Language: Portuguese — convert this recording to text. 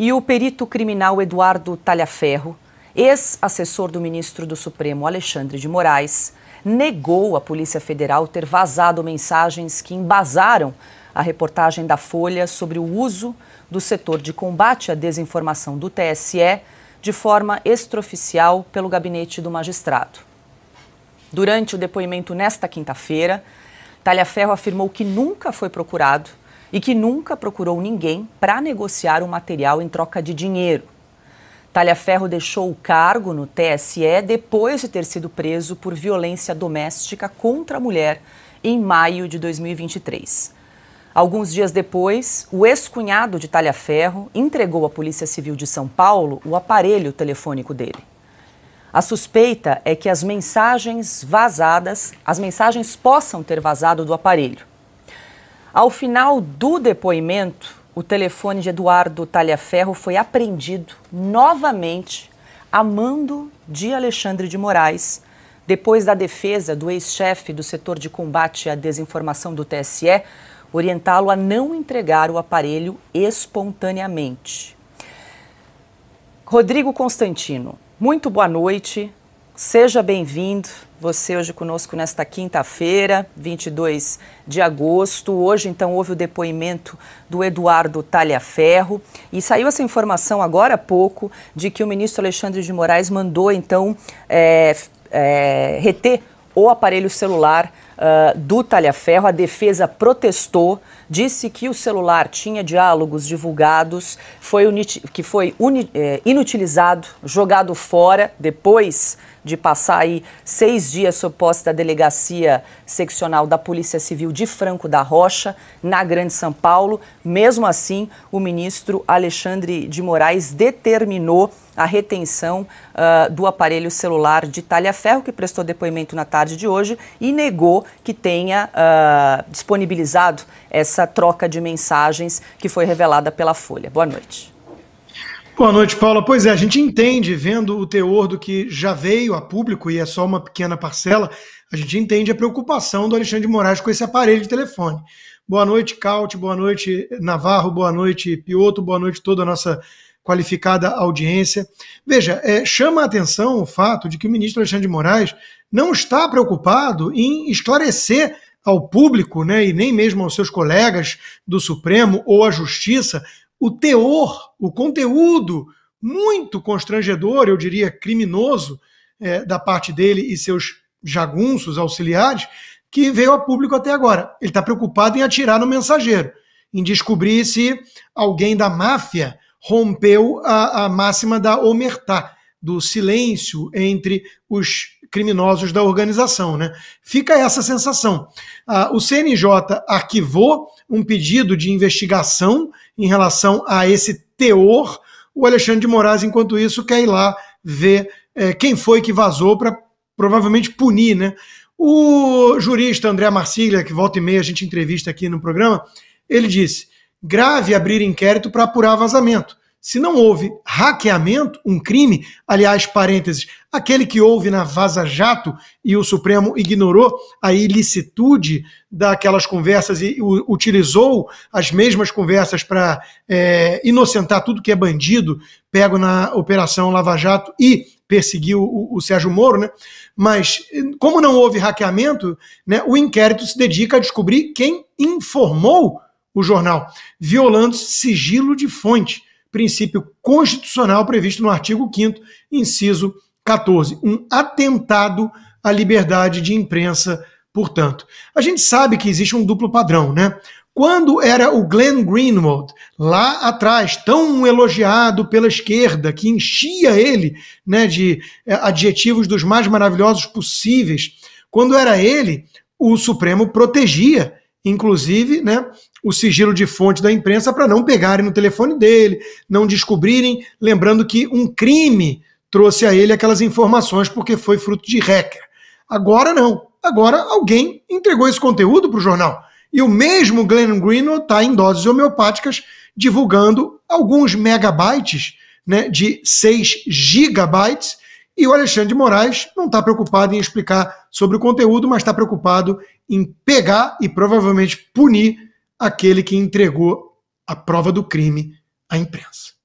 e o perito criminal Eduardo Talhaferro, ex-assessor do ministro do Supremo Alexandre de Moraes, negou à Polícia Federal ter vazado mensagens que embasaram a reportagem da Folha sobre o uso do setor de combate à desinformação do TSE de forma extraoficial pelo gabinete do magistrado. Durante o depoimento nesta quinta-feira, Talhaferro afirmou que nunca foi procurado e que nunca procurou ninguém para negociar o material em troca de dinheiro. Talhaferro deixou o cargo no TSE depois de ter sido preso por violência doméstica contra a mulher em maio de 2023. Alguns dias depois, o ex-cunhado de Talhaferro entregou à Polícia Civil de São Paulo o aparelho telefônico dele. A suspeita é que as mensagens vazadas, as mensagens possam ter vazado do aparelho. Ao final do depoimento, o telefone de Eduardo Talhaferro foi apreendido novamente a mando de Alexandre de Moraes, depois da defesa do ex-chefe do setor de combate à desinformação do TSE orientá-lo a não entregar o aparelho espontaneamente. Rodrigo Constantino, muito boa noite, seja bem-vindo. Você hoje conosco nesta quinta-feira, 22 de agosto. Hoje, então, houve o depoimento do Eduardo Talhaferro. E saiu essa informação agora há pouco de que o ministro Alexandre de Moraes mandou, então, é, é, reter o aparelho celular uh, do Talhaferro. A defesa protestou, disse que o celular tinha diálogos divulgados, foi que foi é, inutilizado, jogado fora depois de passar aí seis dias suposta delegacia seccional da Polícia Civil de Franco da Rocha, na Grande São Paulo. Mesmo assim, o ministro Alexandre de Moraes determinou a retenção uh, do aparelho celular de Ferro, que prestou depoimento na tarde de hoje e negou que tenha uh, disponibilizado essa troca de mensagens que foi revelada pela Folha. Boa noite. Boa noite, Paula. Pois é, a gente entende, vendo o teor do que já veio a público, e é só uma pequena parcela, a gente entende a preocupação do Alexandre de Moraes com esse aparelho de telefone. Boa noite, Caute, boa noite, Navarro, boa noite, Pioto, boa noite toda a nossa qualificada audiência. Veja, é, chama a atenção o fato de que o ministro Alexandre de Moraes não está preocupado em esclarecer ao público, né, e nem mesmo aos seus colegas do Supremo ou à Justiça, o teor, o conteúdo muito constrangedor, eu diria criminoso, é, da parte dele e seus jagunços auxiliares, que veio a público até agora. Ele está preocupado em atirar no mensageiro, em descobrir se alguém da máfia rompeu a, a máxima da omertá, do silêncio entre os criminosos da organização. Né? Fica essa sensação. Ah, o CNJ arquivou um pedido de investigação em relação a esse teor. O Alexandre de Moraes, enquanto isso, quer ir lá ver eh, quem foi que vazou para provavelmente punir. Né? O jurista André Marcília, que volta e meia a gente entrevista aqui no programa, ele disse grave abrir inquérito para apurar vazamento. Se não houve hackeamento, um crime, aliás, parênteses, aquele que houve na Vaza Jato e o Supremo ignorou a ilicitude daquelas conversas e utilizou as mesmas conversas para é, inocentar tudo que é bandido, pego na Operação Lava Jato e perseguiu o, o, Sérgio Moro, né? Mas como não houve hackeamento, né, o inquérito se dedica a descobrir quem informou o jornal, violando sigilo de fonte, princípio constitucional previsto no artigo 5, inciso 14. Um atentado à liberdade de imprensa, portanto. A gente sabe que existe um duplo padrão, né? Quando era o Glenn Greenwald, lá atrás, tão elogiado pela esquerda, que enchia ele né, de eh, adjetivos dos mais maravilhosos possíveis, quando era ele, o Supremo protegia inclusive, né, o sigilo de fonte da imprensa para não pegarem no telefone dele, não descobrirem, lembrando que um crime trouxe a ele aquelas informações porque foi fruto de hacker. Agora não. Agora alguém entregou esse conteúdo para o jornal. E o mesmo Glenn Greenwald está em doses homeopáticas divulgando alguns megabytes, né, de 6 gigabytes e o Alexandre de Moraes não está preocupado em explicar sobre o conteúdo, mas está preocupado em pegar e provavelmente punir aquele que entregou a prova do crime à imprensa.